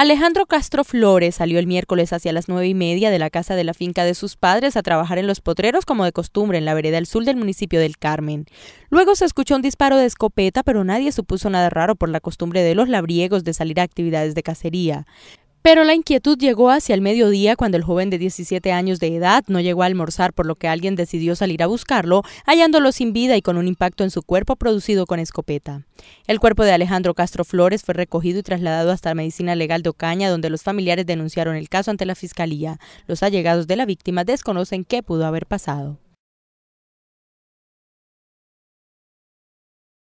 Alejandro Castro Flores salió el miércoles hacia las nueve y media de la casa de la finca de sus padres a trabajar en los potreros como de costumbre en la vereda al sur del municipio del Carmen. Luego se escuchó un disparo de escopeta, pero nadie supuso nada raro por la costumbre de los labriegos de salir a actividades de cacería. Pero la inquietud llegó hacia el mediodía cuando el joven de 17 años de edad no llegó a almorzar por lo que alguien decidió salir a buscarlo, hallándolo sin vida y con un impacto en su cuerpo producido con escopeta. El cuerpo de Alejandro Castro Flores fue recogido y trasladado hasta la Medicina Legal de Ocaña, donde los familiares denunciaron el caso ante la Fiscalía. Los allegados de la víctima desconocen qué pudo haber pasado.